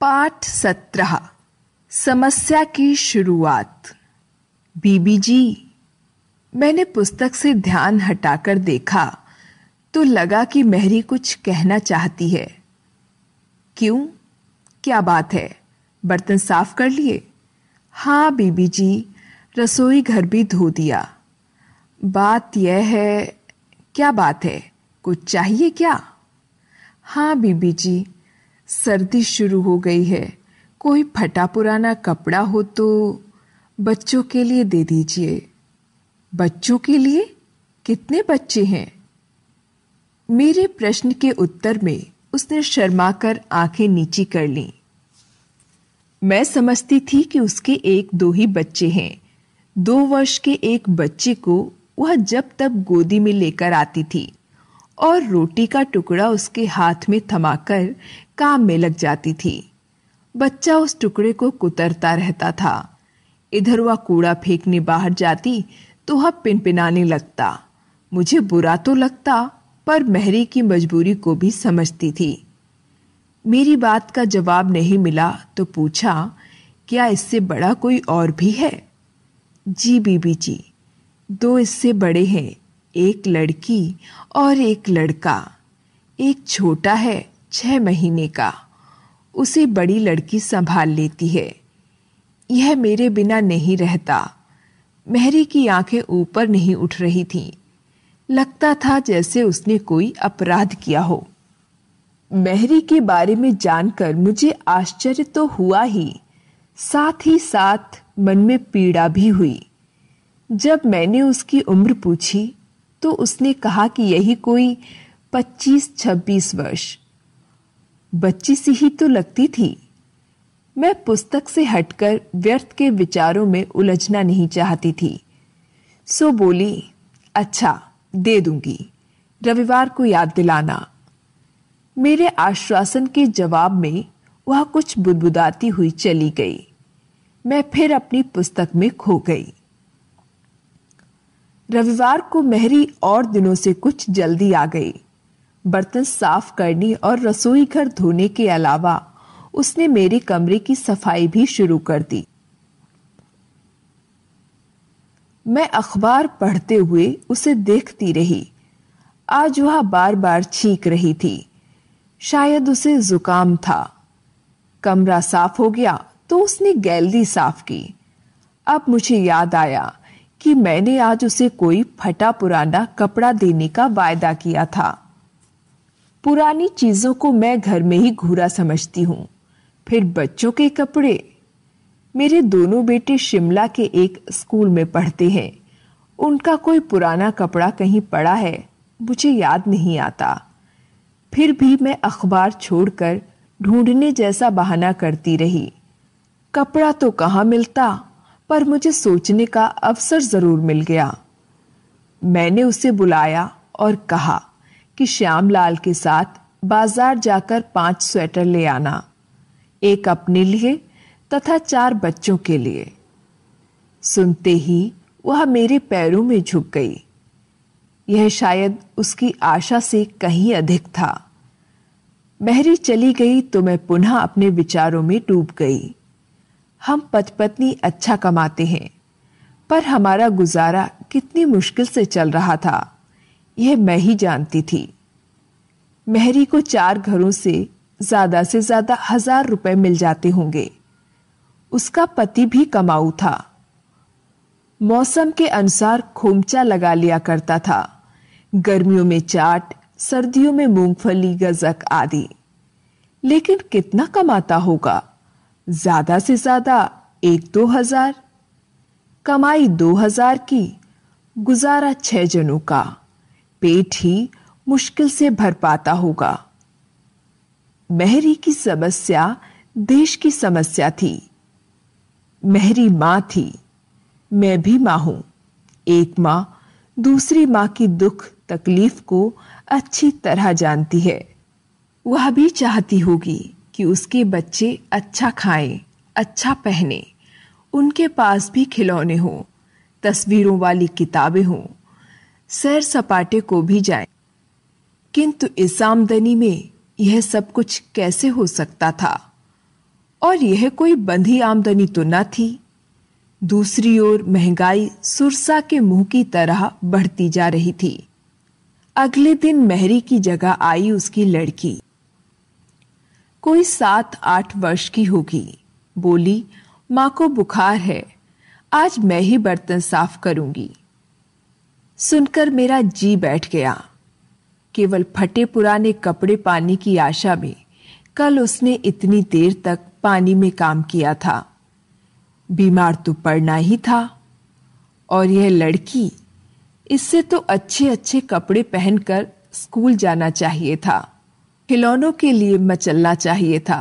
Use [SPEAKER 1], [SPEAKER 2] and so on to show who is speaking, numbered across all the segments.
[SPEAKER 1] पाठ सत्रह समस्या की शुरुआत बीबी जी मैंने पुस्तक से ध्यान हटाकर देखा तो लगा कि मेहरी कुछ कहना चाहती है क्यों क्या बात है बर्तन साफ कर लिए हाँ बीबी जी रसोई घर भी धो दिया बात यह है क्या बात है कुछ चाहिए क्या हाँ बीबी जी सर्दी शुरू हो गई है कोई फटा पुराना कपड़ा हो तो बच्चों के लिए दे दीजिए बच्चों के लिए कितने बच्चे हैं मेरे प्रश्न के उत्तर में उसने शर्माकर आंखें नीची कर ली मैं समझती थी कि उसके एक दो ही बच्चे हैं दो वर्ष के एक बच्चे को वह जब तब गोदी में लेकर आती थी और रोटी का टुकड़ा उसके हाथ में थमाकर काम में लग जाती थी बच्चा उस टुकड़े को कुतरता रहता था इधर वह कूड़ा फेंकने बाहर जाती तो वह पिनपिनाने लगता मुझे बुरा तो लगता पर मेहरी की मजबूरी को भी समझती थी मेरी बात का जवाब नहीं मिला तो पूछा क्या इससे बड़ा कोई और भी है जी बीबी जी दो इससे बड़े हैं एक लड़की और एक लड़का एक छोटा है छः महीने का उसे बड़ी लड़की संभाल लेती है यह मेरे बिना नहीं रहता मेहरी की आंखें ऊपर नहीं उठ रही थीं लगता था जैसे उसने कोई अपराध किया हो मेहरी के बारे में जानकर मुझे आश्चर्य तो हुआ ही साथ ही साथ मन में पीड़ा भी हुई जब मैंने उसकी उम्र पूछी तो उसने कहा कि यही कोई पच्चीस छब्बीस वर्ष बच्ची सी ही तो लगती थी मैं पुस्तक से हटकर व्यर्थ के विचारों में उलझना नहीं चाहती थी सो बोली अच्छा दे दूंगी रविवार को याद दिलाना मेरे आश्वासन के जवाब में वह कुछ बुदबुदाती हुई चली गई मैं फिर अपनी पुस्तक में खो गई रविवार को मेहरी और दिनों से कुछ जल्दी आ गई बर्तन साफ करने और रसोई घर धोने के अलावा उसने मेरे कमरे की सफाई भी शुरू कर दी मैं अखबार पढ़ते हुए उसे देखती रही आज वह बार बार छींक रही थी शायद उसे जुकाम था कमरा साफ हो गया तो उसने गैलरी साफ की अब मुझे याद आया कि मैंने आज उसे कोई फटा पुराना कपड़ा देने का वायदा किया था पुरानी चीज़ों को मैं घर में ही घूरा समझती हूँ फिर बच्चों के कपड़े मेरे दोनों बेटे शिमला के एक स्कूल में पढ़ते हैं उनका कोई पुराना कपड़ा कहीं पड़ा है मुझे याद नहीं आता फिर भी मैं अखबार छोड़कर ढूंढने जैसा बहाना करती रही कपड़ा तो कहाँ मिलता पर मुझे सोचने का अवसर ज़रूर मिल गया मैंने उसे बुलाया और कहा कि श्यामलाल के साथ बाजार जाकर पांच स्वेटर ले आना एक अपने लिए तथा चार बच्चों के लिए सुनते ही वह मेरे पैरों में झुक गई यह शायद उसकी आशा से कहीं अधिक था महरी चली गई तो मैं पुनः अपने विचारों में डूब गई हम पति अच्छा कमाते हैं पर हमारा गुजारा कितनी मुश्किल से चल रहा था यह मैं ही जानती थी मेहरी को चार घरों से ज़्यादा से ज़्यादा हजार रुपए मिल जाते होंगे उसका पति भी कमाऊ था मौसम के अनुसार खोमचा लगा लिया करता था गर्मियों में चाट सर्दियों में मूंगफली गजक आदि लेकिन कितना कमाता होगा ज़्यादा से ज़्यादा एक दो हज़ार कमाई दो हज़ार की गुजारा छह जनों का पेट ही मुश्किल से भर पाता होगा महरी की समस्या देश की समस्या थी महरी मां थी मैं भी मां हूं एक मां दूसरी माँ की दुख तकलीफ को अच्छी तरह जानती है वह भी चाहती होगी कि उसके बच्चे अच्छा खाएं, अच्छा पहने उनके पास भी खिलौने हों तस्वीरों वाली किताबें हों सैर सपाटे को भी जाए किंतु इस आमदनी में यह सब कुछ कैसे हो सकता था और यह कोई बंधी आमदनी तो न थी दूसरी ओर महंगाई सुरसा के मुंह की तरह बढ़ती जा रही थी अगले दिन मेहरी की जगह आई उसकी लड़की कोई सात आठ वर्ष की होगी बोली माँ को बुखार है आज मैं ही बर्तन साफ करूंगी सुनकर मेरा जी बैठ गया केवल फटे पुराने कपड़े पाने की आशा में कल उसने इतनी देर तक पानी में काम किया था बीमार तो पड़ना ही था और यह लड़की इससे तो अच्छे अच्छे कपड़े पहनकर स्कूल जाना चाहिए था खिलौनों के लिए मचलना चाहिए था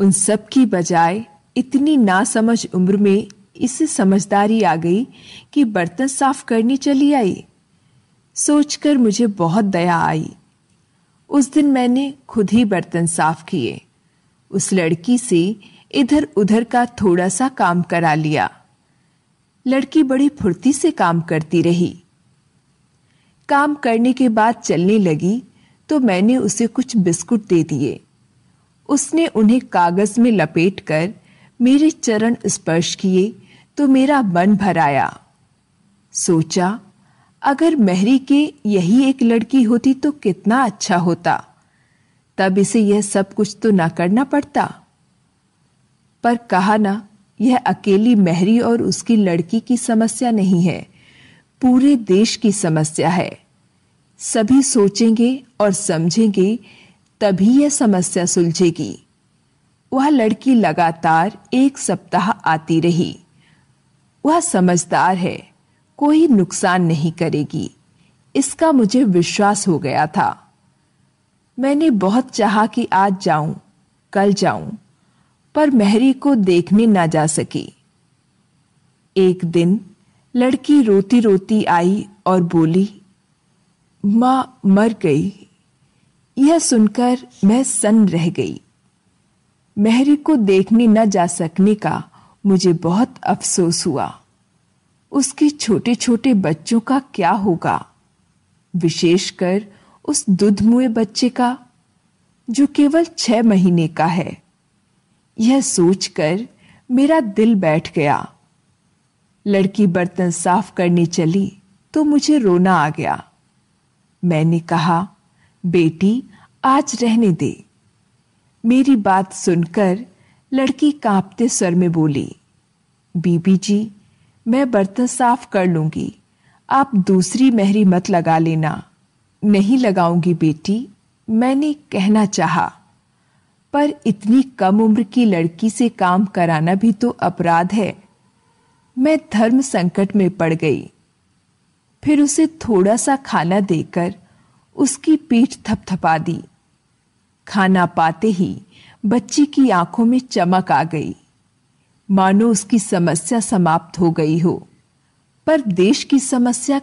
[SPEAKER 1] उन सब की बजाय इतनी नासमझ उम्र में इसे समझदारी आ गई कि बर्तन साफ करनी चली आई सोचकर मुझे बहुत दया आई उस दिन मैंने खुद ही बर्तन साफ किए उस लड़की से इधर उधर का थोड़ा सा काम करा लिया लड़की बड़ी फुर्ती से काम करती रही काम करने के बाद चलने लगी तो मैंने उसे कुछ बिस्कुट दे दिए उसने उन्हें कागज में लपेट कर मेरे चरण स्पर्श किए तो मेरा मन भराया सोचा अगर मेहरी के यही एक लड़की होती तो कितना अच्छा होता तब इसे यह सब कुछ तो ना करना पड़ता पर कहा ना यह अकेली मेहरी और उसकी लड़की की समस्या नहीं है पूरे देश की समस्या है सभी सोचेंगे और समझेंगे तभी यह समस्या सुलझेगी वह लड़की लगातार एक सप्ताह आती रही वह समझदार है कोई नुकसान नहीं करेगी इसका मुझे विश्वास हो गया था मैंने बहुत चाहा कि आज जाऊं कल जाऊं पर मेहरी को देखने ना जा सकी एक दिन लड़की रोती रोती आई और बोली माँ मर गई यह सुनकर मैं सन रह गई मेहरी को देखने न जा सकने का मुझे बहुत अफसोस हुआ उसके छोटे छोटे बच्चों का क्या होगा विशेषकर उस दुधमुए बच्चे का जो केवल छह महीने का है यह सोचकर मेरा दिल बैठ गया लड़की बर्तन साफ करने चली तो मुझे रोना आ गया मैंने कहा बेटी आज रहने दे मेरी बात सुनकर लड़की कांपते स्वर में बोली बीबी जी मैं बर्तन साफ कर लूंगी आप दूसरी मेहरी मत लगा लेना नहीं लगाऊंगी बेटी मैंने कहना चाहा पर इतनी कम उम्र की लड़की से काम कराना भी तो अपराध है मैं धर्म संकट में पड़ गई फिर उसे थोड़ा सा खाना देकर उसकी पीठ थपथपा दी खाना पाते ही बच्ची की आंखों में चमक आ गई मानो उसकी समस्या समाप्त हो गई हो पर देश की समस्या